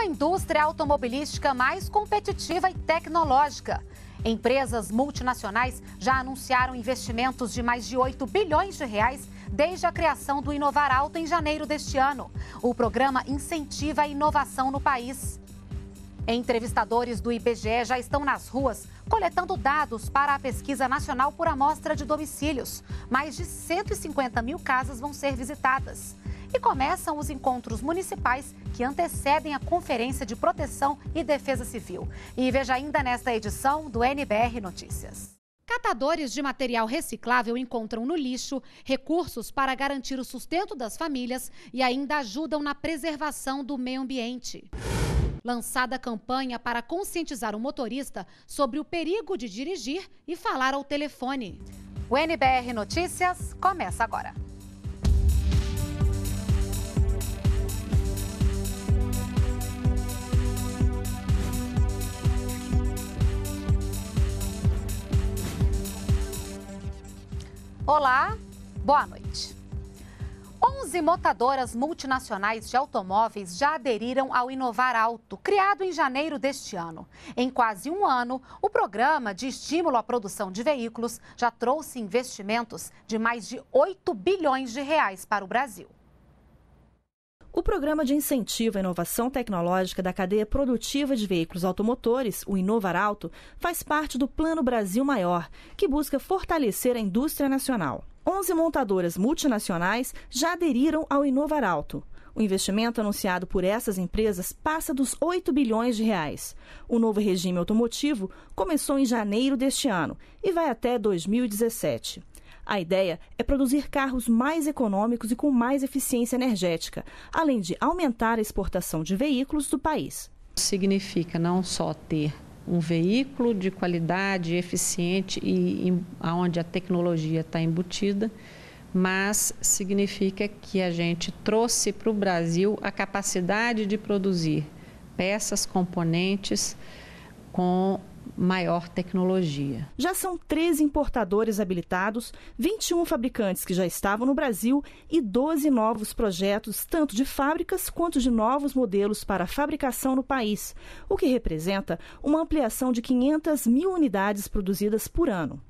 uma indústria automobilística mais competitiva e tecnológica. Empresas multinacionais já anunciaram investimentos de mais de 8 bilhões de reais desde a criação do Inovar Alto em janeiro deste ano. O programa incentiva a inovação no país. Entrevistadores do IBGE já estão nas ruas coletando dados para a pesquisa nacional por amostra de domicílios. Mais de 150 mil casas vão ser visitadas e começam os encontros municipais que antecedem a Conferência de Proteção e Defesa Civil. E veja ainda nesta edição do NBR Notícias. Catadores de material reciclável encontram no lixo recursos para garantir o sustento das famílias e ainda ajudam na preservação do meio ambiente. Lançada a campanha para conscientizar o motorista sobre o perigo de dirigir e falar ao telefone. O NBR Notícias começa agora. Olá, boa noite. 11 montadoras multinacionais de automóveis já aderiram ao Inovar Alto, criado em janeiro deste ano. Em quase um ano, o programa de estímulo à produção de veículos já trouxe investimentos de mais de 8 bilhões de reais para o Brasil. O Programa de Incentivo à Inovação Tecnológica da Cadeia Produtiva de Veículos Automotores, o Alto, faz parte do Plano Brasil Maior, que busca fortalecer a indústria nacional. 11 montadoras multinacionais já aderiram ao Alto. O investimento anunciado por essas empresas passa dos 8 bilhões de reais. O novo regime automotivo começou em janeiro deste ano e vai até 2017. A ideia é produzir carros mais econômicos e com mais eficiência energética, além de aumentar a exportação de veículos do país. Significa não só ter um veículo de qualidade, eficiente e em, onde a tecnologia está embutida, mas significa que a gente trouxe para o Brasil a capacidade de produzir peças, componentes com maior tecnologia. Já são 13 importadores habilitados, 21 fabricantes que já estavam no Brasil e 12 novos projetos, tanto de fábricas quanto de novos modelos para fabricação no país, o que representa uma ampliação de 500 mil unidades produzidas por ano.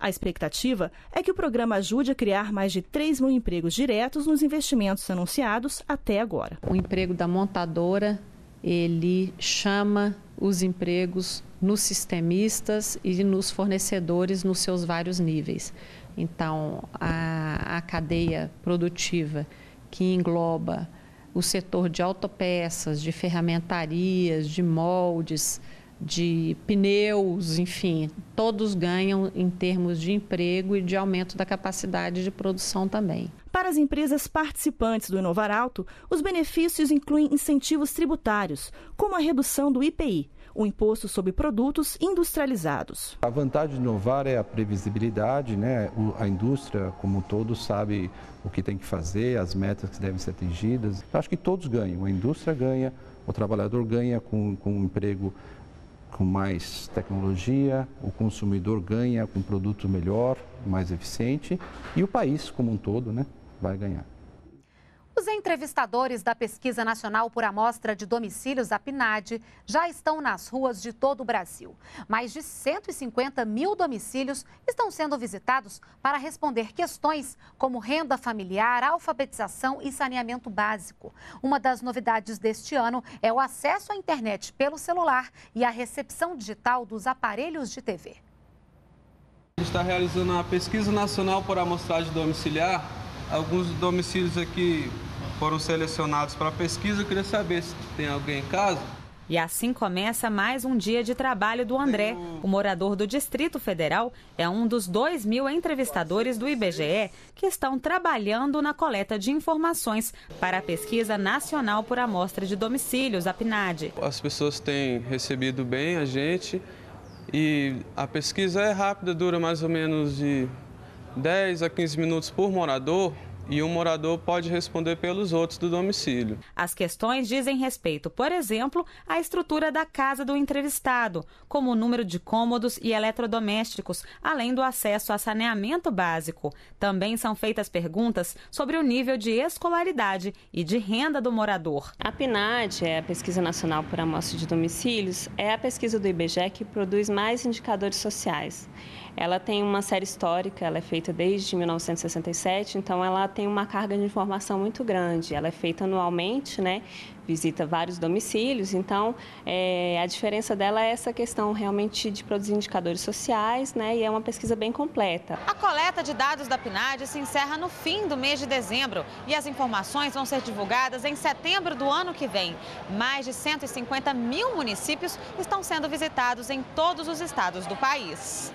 A expectativa é que o programa ajude a criar mais de 3 mil empregos diretos nos investimentos anunciados até agora. O emprego da montadora, ele chama os empregos nos sistemistas e nos fornecedores nos seus vários níveis. Então, a, a cadeia produtiva que engloba o setor de autopeças, de ferramentarias, de moldes, de pneus, enfim, todos ganham em termos de emprego e de aumento da capacidade de produção também. Para as empresas participantes do Inovar Alto, os benefícios incluem incentivos tributários, como a redução do IPI, o imposto sobre produtos industrializados. A vantagem de inovar é a previsibilidade, né? a indústria como um todo sabe o que tem que fazer, as metas que devem ser atingidas. acho que todos ganham, a indústria ganha, o trabalhador ganha com, com um emprego com mais tecnologia, o consumidor ganha com um produto melhor, mais eficiente e o país como um todo né, vai ganhar. Os entrevistadores da Pesquisa Nacional por Amostra de Domicílios, a PNAD, já estão nas ruas de todo o Brasil. Mais de 150 mil domicílios estão sendo visitados para responder questões como renda familiar, alfabetização e saneamento básico. Uma das novidades deste ano é o acesso à internet pelo celular e a recepção digital dos aparelhos de TV. A gente está realizando a Pesquisa Nacional por Amostragem Domiciliar. Alguns domicílios aqui foram selecionados para a pesquisa. Eu queria saber se tem alguém em casa. E assim começa mais um dia de trabalho do André. O morador do Distrito Federal é um dos 2 mil entrevistadores do IBGE que estão trabalhando na coleta de informações para a Pesquisa Nacional por Amostra de Domicílios, a PNAD. As pessoas têm recebido bem a gente e a pesquisa é rápida, dura mais ou menos de 10 a 15 minutos por morador e um morador pode responder pelos outros do domicílio. As questões dizem respeito, por exemplo, à estrutura da casa do entrevistado, como o número de cômodos e eletrodomésticos, além do acesso a saneamento básico. Também são feitas perguntas sobre o nível de escolaridade e de renda do morador. A PNAD, é a Pesquisa Nacional por Amostra de Domicílios, é a pesquisa do IBGE que produz mais indicadores sociais. Ela tem uma série histórica, ela é feita desde 1967, então ela tem uma carga de informação muito grande. Ela é feita anualmente, né? visita vários domicílios, então é, a diferença dela é essa questão realmente de produzir indicadores sociais, né, e é uma pesquisa bem completa. A coleta de dados da PNAD se encerra no fim do mês de dezembro e as informações vão ser divulgadas em setembro do ano que vem. Mais de 150 mil municípios estão sendo visitados em todos os estados do país.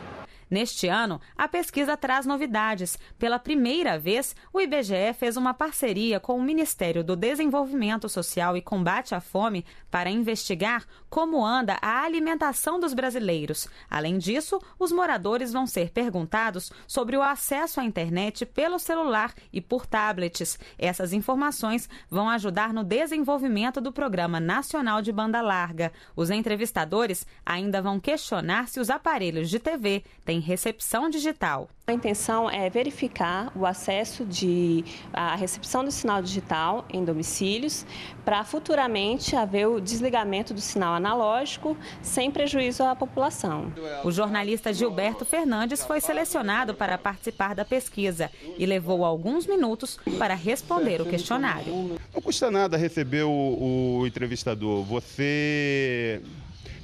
Neste ano, a pesquisa traz novidades. Pela primeira vez, o IBGE fez uma parceria com o Ministério do Desenvolvimento Social e Combate à Fome para investigar como anda a alimentação dos brasileiros. Além disso, os moradores vão ser perguntados sobre o acesso à internet pelo celular e por tablets. Essas informações vão ajudar no desenvolvimento do Programa Nacional de Banda Larga. Os entrevistadores ainda vão questionar se os aparelhos de TV têm recepção digital. A intenção é verificar o acesso de a recepção do sinal digital em domicílios para futuramente haver o desligamento do sinal analógico sem prejuízo à população. O jornalista Gilberto Fernandes foi selecionado para participar da pesquisa e levou alguns minutos para responder o questionário. Não custa nada receber o, o entrevistador. Você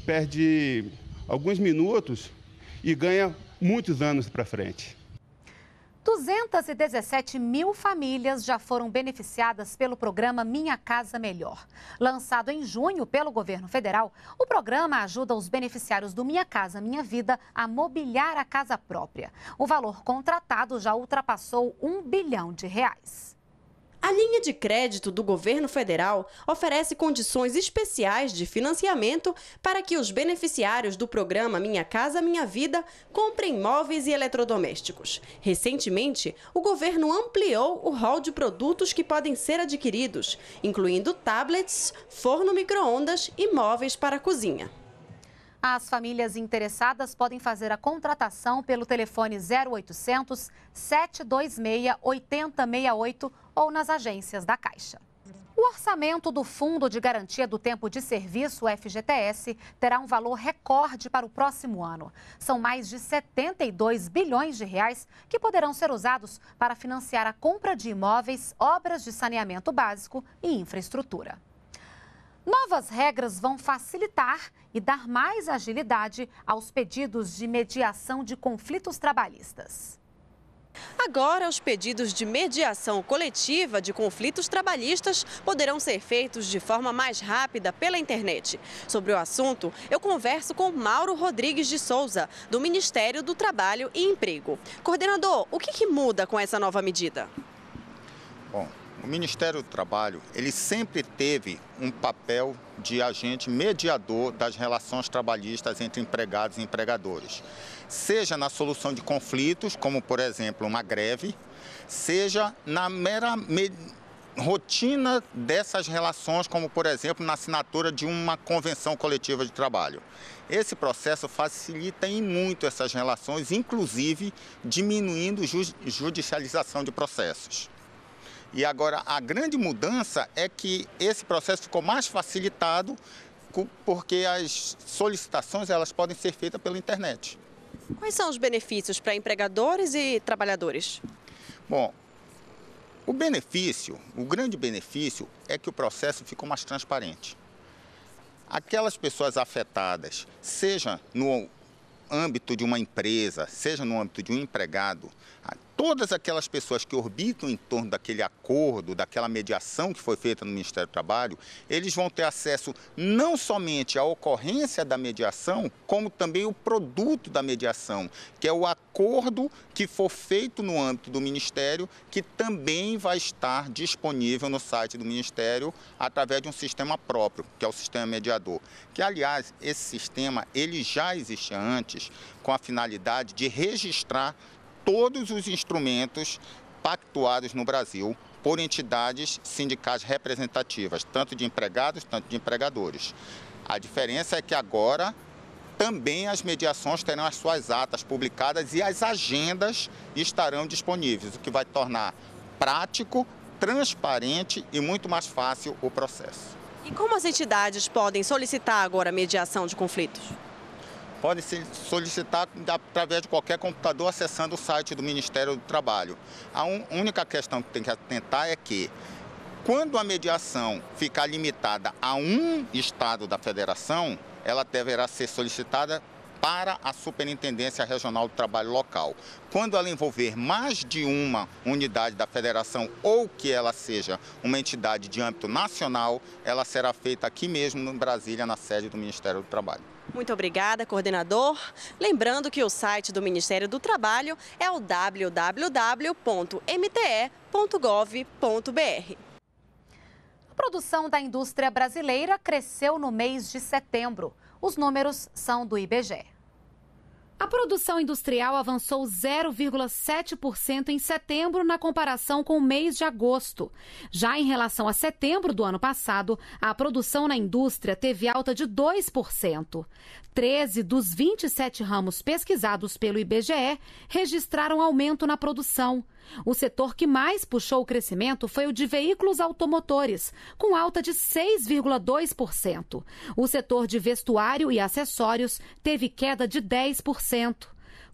perde alguns minutos e ganha muitos anos para frente. 217 mil famílias já foram beneficiadas pelo programa Minha Casa Melhor. Lançado em junho pelo governo federal, o programa ajuda os beneficiários do Minha Casa Minha Vida a mobiliar a casa própria. O valor contratado já ultrapassou um bilhão de reais. A linha de crédito do governo federal oferece condições especiais de financiamento para que os beneficiários do programa Minha Casa Minha Vida comprem móveis e eletrodomésticos. Recentemente, o governo ampliou o rol de produtos que podem ser adquiridos, incluindo tablets, forno micro-ondas e móveis para a cozinha. As famílias interessadas podem fazer a contratação pelo telefone 0800 726 8068 ou nas agências da Caixa. O orçamento do Fundo de Garantia do Tempo de Serviço, FGTS, terá um valor recorde para o próximo ano. São mais de 72 bilhões de reais que poderão ser usados para financiar a compra de imóveis, obras de saneamento básico e infraestrutura. Novas regras vão facilitar e dar mais agilidade aos pedidos de mediação de conflitos trabalhistas. Agora, os pedidos de mediação coletiva de conflitos trabalhistas poderão ser feitos de forma mais rápida pela internet. Sobre o assunto, eu converso com Mauro Rodrigues de Souza, do Ministério do Trabalho e Emprego. Coordenador, o que, que muda com essa nova medida? Bom, o Ministério do Trabalho, ele sempre teve um papel de agente mediador das relações trabalhistas entre empregados e empregadores, seja na solução de conflitos, como por exemplo uma greve, seja na mera me... rotina dessas relações, como por exemplo na assinatura de uma convenção coletiva de trabalho. Esse processo facilita em muito essas relações, inclusive diminuindo judicialização de processos. E agora, a grande mudança é que esse processo ficou mais facilitado porque as solicitações elas podem ser feitas pela internet. Quais são os benefícios para empregadores e trabalhadores? Bom, o benefício, o grande benefício é que o processo ficou mais transparente. Aquelas pessoas afetadas, seja no âmbito de uma empresa, seja no âmbito de um empregado, todas aquelas pessoas que orbitam em torno daquele acordo, daquela mediação que foi feita no Ministério do Trabalho, eles vão ter acesso não somente à ocorrência da mediação, como também o produto da mediação, que é o acordo que for feito no âmbito do Ministério, que também vai estar disponível no site do Ministério através de um sistema próprio, que é o sistema mediador. Que, aliás, esse sistema ele já existia antes com a finalidade de registrar todos os instrumentos pactuados no Brasil por entidades sindicais representativas, tanto de empregados, tanto de empregadores. A diferença é que agora também as mediações terão as suas atas publicadas e as agendas estarão disponíveis, o que vai tornar prático, transparente e muito mais fácil o processo. E como as entidades podem solicitar agora a mediação de conflitos? podem ser solicitados através de qualquer computador acessando o site do Ministério do Trabalho. A un, única questão que tem que atentar é que, quando a mediação ficar limitada a um estado da federação, ela deverá ser solicitada para a Superintendência Regional do Trabalho Local. Quando ela envolver mais de uma unidade da federação ou que ela seja uma entidade de âmbito nacional, ela será feita aqui mesmo, em Brasília, na sede do Ministério do Trabalho. Muito obrigada, coordenador. Lembrando que o site do Ministério do Trabalho é o www.mte.gov.br. A produção da indústria brasileira cresceu no mês de setembro. Os números são do IBGE. A produção industrial avançou 0,7% em setembro na comparação com o mês de agosto. Já em relação a setembro do ano passado, a produção na indústria teve alta de 2%. 13 dos 27 ramos pesquisados pelo IBGE registraram aumento na produção. O setor que mais puxou o crescimento foi o de veículos automotores, com alta de 6,2%. O setor de vestuário e acessórios teve queda de 10%.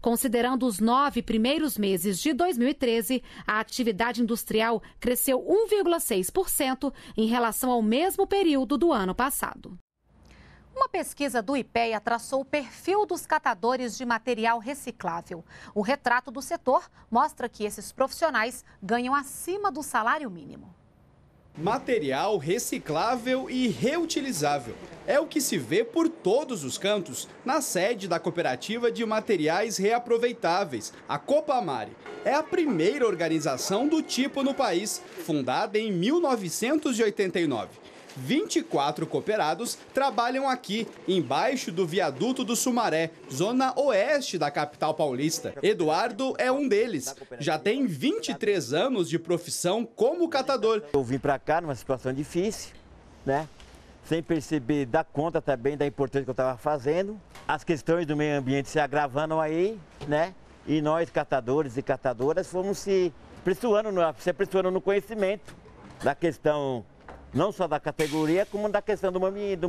Considerando os nove primeiros meses de 2013, a atividade industrial cresceu 1,6% em relação ao mesmo período do ano passado. Uma pesquisa do IPEA traçou o perfil dos catadores de material reciclável. O retrato do setor mostra que esses profissionais ganham acima do salário mínimo. Material reciclável e reutilizável. É o que se vê por todos os cantos na sede da Cooperativa de Materiais Reaproveitáveis, a Copamare. É a primeira organização do tipo no país, fundada em 1989 24 cooperados trabalham aqui, embaixo do viaduto do Sumaré, zona oeste da capital paulista. Eduardo é um deles. Já tem 23 anos de profissão como catador. Eu vim para cá numa situação difícil, né? Sem perceber da conta também da importância que eu estava fazendo. As questões do meio ambiente se agravando aí, né? E nós, catadores e catadoras, fomos se pressuando, se pressuando no conhecimento da questão não só da categoria, como da questão do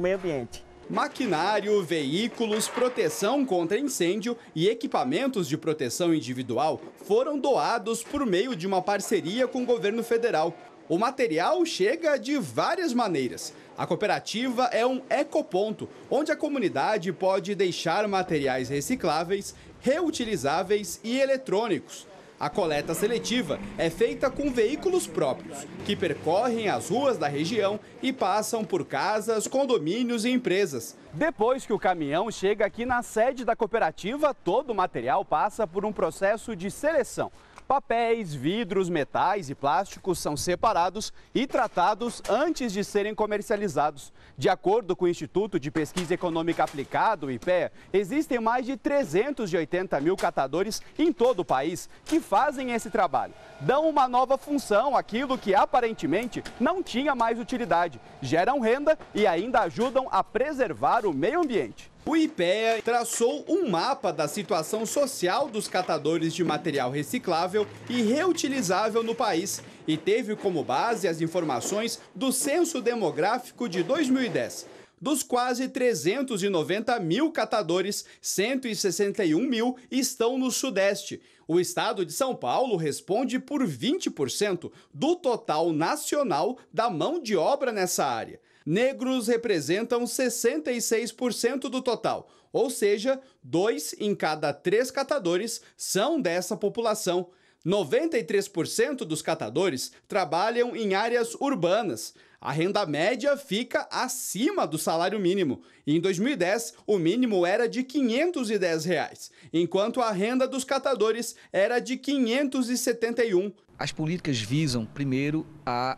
meio ambiente. Maquinário, veículos, proteção contra incêndio e equipamentos de proteção individual foram doados por meio de uma parceria com o governo federal. O material chega de várias maneiras. A cooperativa é um ecoponto, onde a comunidade pode deixar materiais recicláveis, reutilizáveis e eletrônicos. A coleta seletiva é feita com veículos próprios, que percorrem as ruas da região e passam por casas, condomínios e empresas. Depois que o caminhão chega aqui na sede da cooperativa, todo o material passa por um processo de seleção. Papéis, vidros, metais e plásticos são separados e tratados antes de serem comercializados. De acordo com o Instituto de Pesquisa Econômica Aplicada, o IPEA, existem mais de 380 mil catadores em todo o país que fazem esse trabalho. Dão uma nova função àquilo que aparentemente não tinha mais utilidade, geram renda e ainda ajudam a preservar o meio ambiente. O IPEA traçou um mapa da situação social dos catadores de material reciclável e reutilizável no país e teve como base as informações do Censo Demográfico de 2010. Dos quase 390 mil catadores, 161 mil estão no Sudeste. O estado de São Paulo responde por 20% do total nacional da mão de obra nessa área negros representam 66% do total, ou seja, dois em cada três catadores são dessa população. 93% dos catadores trabalham em áreas urbanas. A renda média fica acima do salário mínimo. Em 2010, o mínimo era de R$ 510, reais, enquanto a renda dos catadores era de R$ 571. As políticas visam, primeiro, a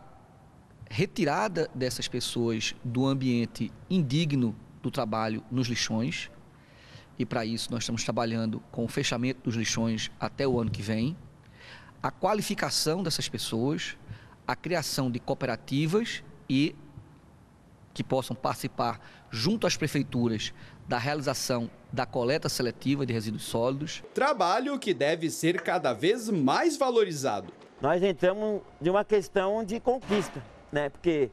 retirada dessas pessoas do ambiente indigno do trabalho nos lixões. E para isso nós estamos trabalhando com o fechamento dos lixões até o ano que vem, a qualificação dessas pessoas, a criação de cooperativas e que possam participar junto às prefeituras da realização da coleta seletiva de resíduos sólidos. Trabalho que deve ser cada vez mais valorizado. Nós entramos de uma questão de conquista né? Porque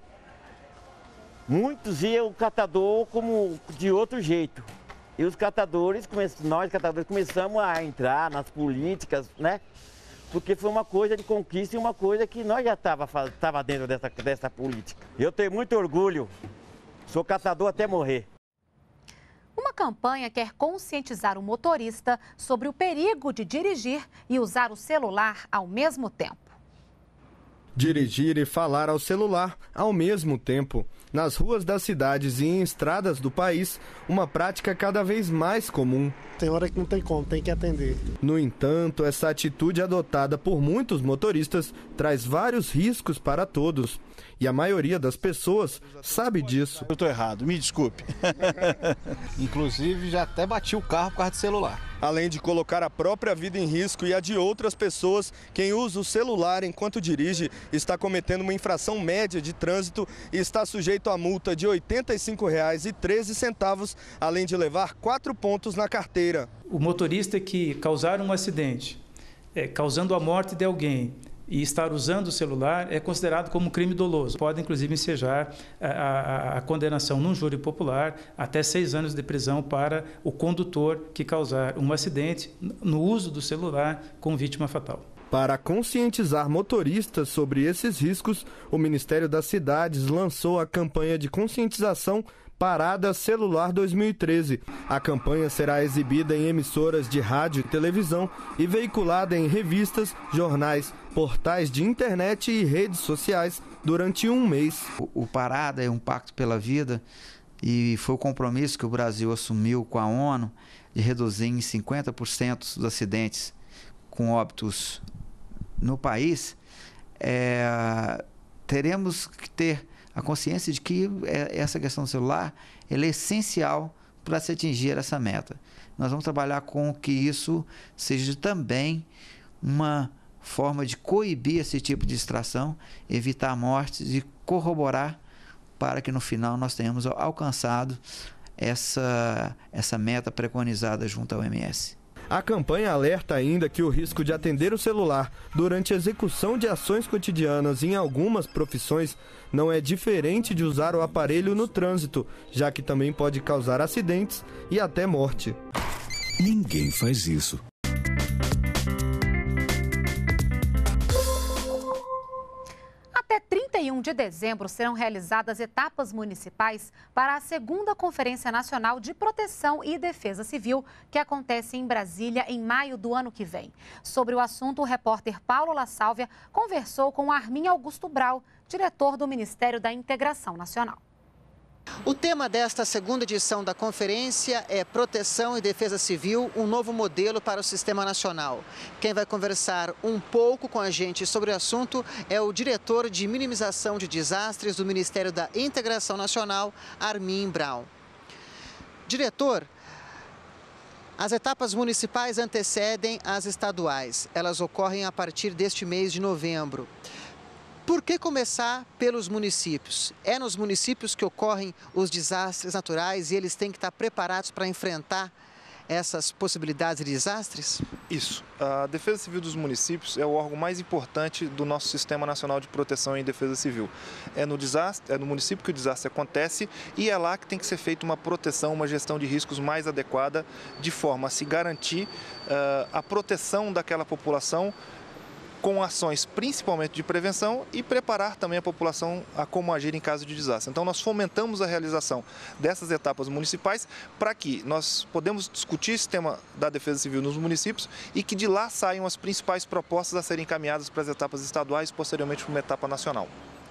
muitos iam o catador como de outro jeito. E os catadores, nós catadores começamos a entrar nas políticas, né? Porque foi uma coisa de conquista e uma coisa que nós já estava tava dentro dessa, dessa política. Eu tenho muito orgulho, sou catador até morrer. Uma campanha quer conscientizar o motorista sobre o perigo de dirigir e usar o celular ao mesmo tempo dirigir e falar ao celular ao mesmo tempo. Nas ruas das cidades e em estradas do país, uma prática cada vez mais comum. Tem hora que não tem como, tem que atender. No entanto, essa atitude adotada por muitos motoristas traz vários riscos para todos. E a maioria das pessoas sabe disso. Eu estou errado, me desculpe. Inclusive, já até bati o carro por causa do celular. Além de colocar a própria vida em risco e a de outras pessoas, quem usa o celular enquanto dirige está cometendo uma infração média de trânsito e está sujeito a multa de R$ 85,13, além de levar quatro pontos na carteira. O motorista que causar um acidente, é, causando a morte de alguém, e estar usando o celular é considerado como crime doloso. Pode, inclusive, ensejar eh, a, a, a, condenação num júri popular até seis anos de prisão para o condutor que causar um acidente no uso do celular com vítima fatal. Para conscientizar motoristas sobre esses riscos, o Ministério das Cidades lançou a campanha de conscientização Parada Celular 2013. A campanha será exibida em emissoras de rádio e televisão e veiculada em revistas, jornais, portais de internet e redes sociais durante um mês. O, o Parada é um pacto pela vida e foi o compromisso que o Brasil assumiu com a ONU de reduzir em 50% os acidentes com óbitos no país. É, teremos que ter a consciência de que é, essa questão do celular é essencial para se atingir essa meta. Nós vamos trabalhar com que isso seja também uma forma de coibir esse tipo de distração, evitar mortes e corroborar para que no final nós tenhamos alcançado essa, essa meta preconizada junto ao MS. A campanha alerta ainda que o risco de atender o celular durante a execução de ações cotidianas em algumas profissões não é diferente de usar o aparelho no trânsito, já que também pode causar acidentes e até morte. Ninguém faz isso. 31 de dezembro serão realizadas etapas municipais para a segunda Conferência Nacional de Proteção e Defesa Civil, que acontece em Brasília em maio do ano que vem. Sobre o assunto, o repórter Paulo La Sálvia conversou com Armin Augusto Brau, diretor do Ministério da Integração Nacional. O tema desta segunda edição da conferência é Proteção e Defesa Civil, um novo modelo para o Sistema Nacional. Quem vai conversar um pouco com a gente sobre o assunto é o diretor de Minimização de Desastres do Ministério da Integração Nacional, Armin Brown. Diretor, as etapas municipais antecedem as estaduais. Elas ocorrem a partir deste mês de novembro. Por que começar pelos municípios? É nos municípios que ocorrem os desastres naturais e eles têm que estar preparados para enfrentar essas possibilidades de desastres? Isso. A Defesa Civil dos Municípios é o órgão mais importante do nosso Sistema Nacional de Proteção e Defesa Civil. É no, desastre, é no município que o desastre acontece e é lá que tem que ser feita uma proteção, uma gestão de riscos mais adequada, de forma a se garantir uh, a proteção daquela população com ações principalmente de prevenção e preparar também a população a como agir em caso de desastre. Então nós fomentamos a realização dessas etapas municipais para que nós podemos discutir esse tema da defesa civil nos municípios e que de lá saiam as principais propostas a serem encaminhadas para as etapas estaduais, e posteriormente para uma etapa nacional.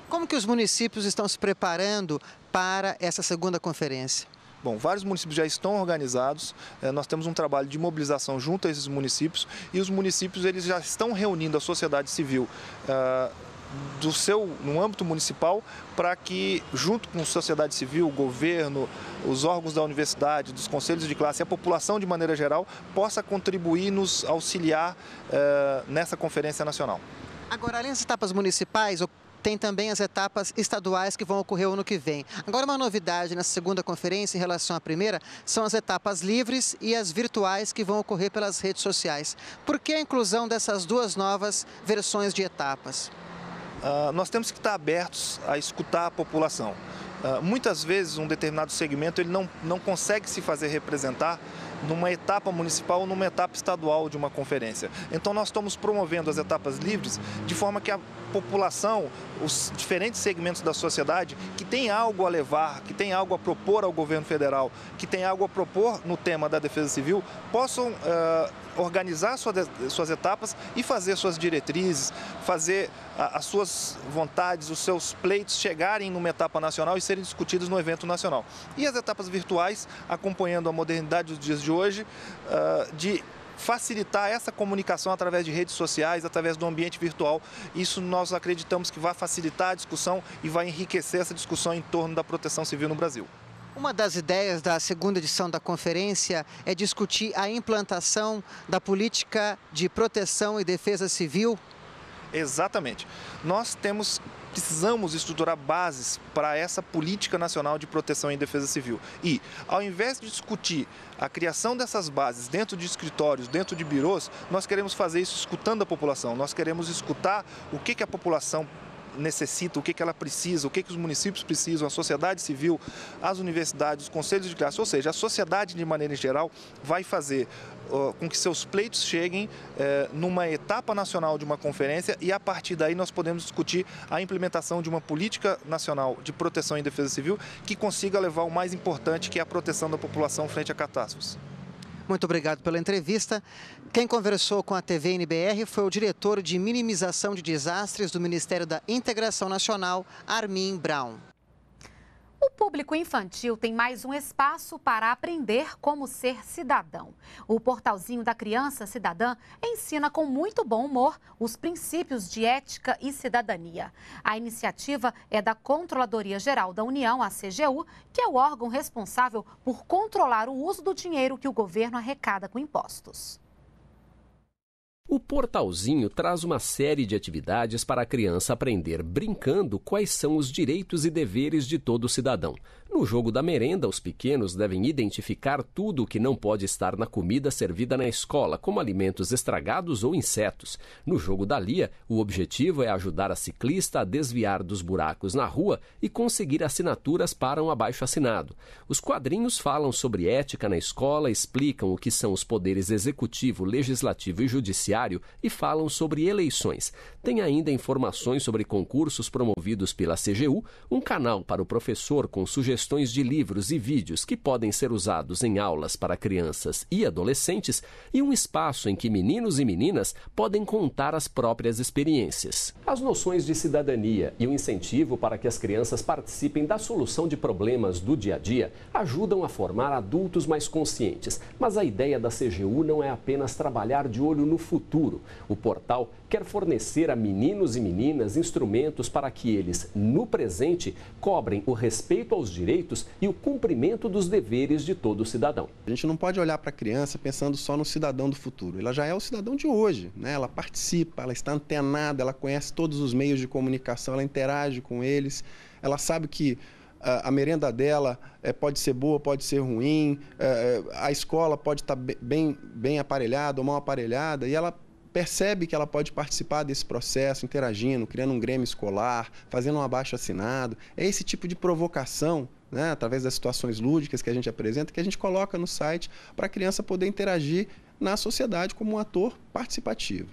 Como que os municípios estão se preparando para essa segunda conferência? Bom, vários municípios já estão organizados, eh, nós temos um trabalho de mobilização junto a esses municípios e os municípios eles já estão reunindo a sociedade civil ah, do seu no âmbito municipal para que junto com a sociedade civil, o governo, os órgãos da universidade, dos conselhos de classe e a população de maneira geral possa contribuir nos auxiliar eh, nessa conferência nacional. Agora, além das etapas municipais, tem também as etapas estaduais que vão ocorrer o ano que vem. Agora, uma novidade nessa segunda conferência em relação à primeira são as etapas livres e as virtuais que vão ocorrer pelas redes sociais. Por que a inclusão dessas duas novas versões de etapas? Uh, nós temos que estar abertos a escutar a população. Uh, muitas vezes um determinado segmento ele não, não consegue se fazer representar numa etapa municipal ou numa etapa estadual de uma conferência. Então nós estamos promovendo as etapas livres de forma que a população, os diferentes segmentos da sociedade que tem algo a levar, que tem algo a propor ao governo federal, que tem algo a propor no tema da defesa civil, possam uh, organizar sua, suas etapas e fazer suas diretrizes, fazer as suas vontades, os seus pleitos chegarem numa etapa nacional e serem discutidos no evento nacional. E as etapas virtuais, acompanhando a modernidade dos dias de hoje, uh, de facilitar essa comunicação através de redes sociais, através do ambiente virtual. Isso nós acreditamos que vai facilitar a discussão e vai enriquecer essa discussão em torno da proteção civil no Brasil. Uma das ideias da segunda edição da conferência é discutir a implantação da política de proteção e defesa civil. Exatamente. Nós temos precisamos estruturar bases para essa política nacional de proteção e defesa civil. E, ao invés de discutir a criação dessas bases dentro de escritórios, dentro de birôs, nós queremos fazer isso escutando a população. Nós queremos escutar o que, que a população necessita, o que, que ela precisa, o que, que os municípios precisam, a sociedade civil, as universidades, os conselhos de classe, ou seja, a sociedade de maneira geral vai fazer com que seus pleitos cheguem é, numa etapa nacional de uma conferência e a partir daí nós podemos discutir a implementação de uma política nacional de proteção e defesa civil que consiga levar o mais importante, que é a proteção da população frente a catástrofes. Muito obrigado pela entrevista. Quem conversou com a TV NBR foi o diretor de minimização de desastres do Ministério da Integração Nacional, Armin Brown. O público infantil tem mais um espaço para aprender como ser cidadão. O portalzinho da Criança Cidadã ensina com muito bom humor os princípios de ética e cidadania. A iniciativa é da Controladoria Geral da União, a CGU, que é o órgão responsável por controlar o uso do dinheiro que o governo arrecada com impostos. O portalzinho traz uma série de atividades para a criança aprender brincando quais são os direitos e deveres de todo cidadão, no jogo da merenda, os pequenos devem identificar tudo o que não pode estar na comida servida na escola, como alimentos estragados ou insetos. No jogo da Lia, o objetivo é ajudar a ciclista a desviar dos buracos na rua e conseguir assinaturas para um abaixo-assinado. Os quadrinhos falam sobre ética na escola, explicam o que são os poderes executivo, legislativo e judiciário e falam sobre eleições. Tem ainda informações sobre concursos promovidos pela CGU, um canal para o professor com sugestões sugestões de livros e vídeos que podem ser usados em aulas para crianças e adolescentes e um espaço em que meninos e meninas podem contar as próprias experiências. As noções de cidadania e o incentivo para que as crianças participem da solução de problemas do dia a dia ajudam a formar adultos mais conscientes, mas a ideia da CGU não é apenas trabalhar de olho no futuro. O portal quer fornecer a meninos e meninas instrumentos para que eles, no presente, cobrem o respeito aos direitos direitos e o cumprimento dos deveres de todo cidadão. A gente não pode olhar para a criança pensando só no cidadão do futuro. Ela já é o cidadão de hoje, né? ela participa, ela está antenada, ela conhece todos os meios de comunicação, ela interage com eles, ela sabe que ah, a merenda dela eh, pode ser boa, pode ser ruim, eh, eh, a escola pode tá estar bem, bem aparelhada ou mal aparelhada, e ela percebe que ela pode participar desse processo, interagindo, criando um grêmio escolar, fazendo um abaixo assinado. É esse tipo de provocação né, através das situações lúdicas que a gente apresenta, que a gente coloca no site para a criança poder interagir na sociedade como um ator participativo.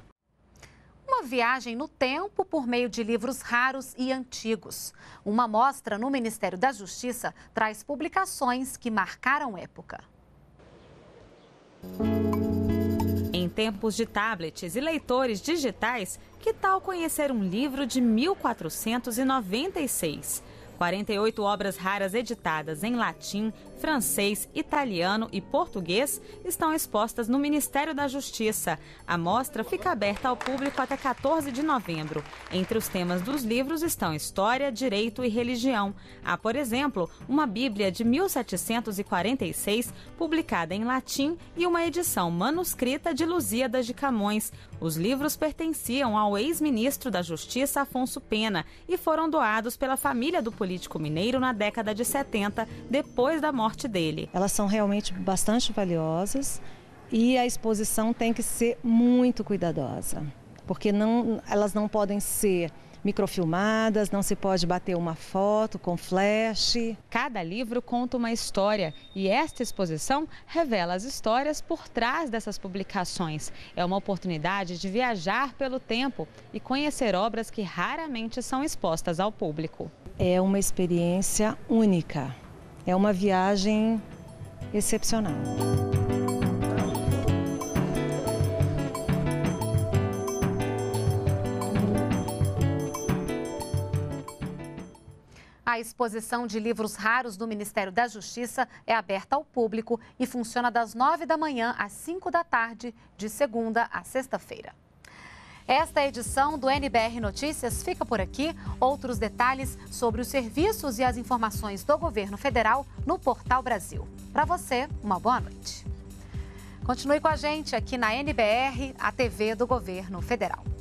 Uma viagem no tempo por meio de livros raros e antigos. Uma mostra no Ministério da Justiça traz publicações que marcaram época tempos de tablets e leitores digitais, que tal conhecer um livro de 1496? 48 obras raras editadas em latim, francês, italiano e português estão expostas no Ministério da Justiça. A mostra fica aberta ao público até 14 de novembro. Entre os temas dos livros estão história, direito e religião. Há, por exemplo, uma Bíblia de 1746, publicada em latim, e uma edição manuscrita de Lusíadas de Camões. Os livros pertenciam ao ex-ministro da Justiça Afonso Pena e foram doados pela família do político mineiro na década de 70, depois da morte dele. Elas são realmente bastante valiosas e a exposição tem que ser muito cuidadosa, porque não, elas não podem ser microfilmadas, não se pode bater uma foto com flash. Cada livro conta uma história e esta exposição revela as histórias por trás dessas publicações. É uma oportunidade de viajar pelo tempo e conhecer obras que raramente são expostas ao público. É uma experiência única. É uma viagem excepcional. A exposição de livros raros do Ministério da Justiça é aberta ao público e funciona das 9 da manhã às 5 da tarde, de segunda a sexta-feira. Esta edição do NBR Notícias fica por aqui. Outros detalhes sobre os serviços e as informações do governo federal no Portal Brasil. Para você, uma boa noite. Continue com a gente aqui na NBR, a TV do Governo Federal.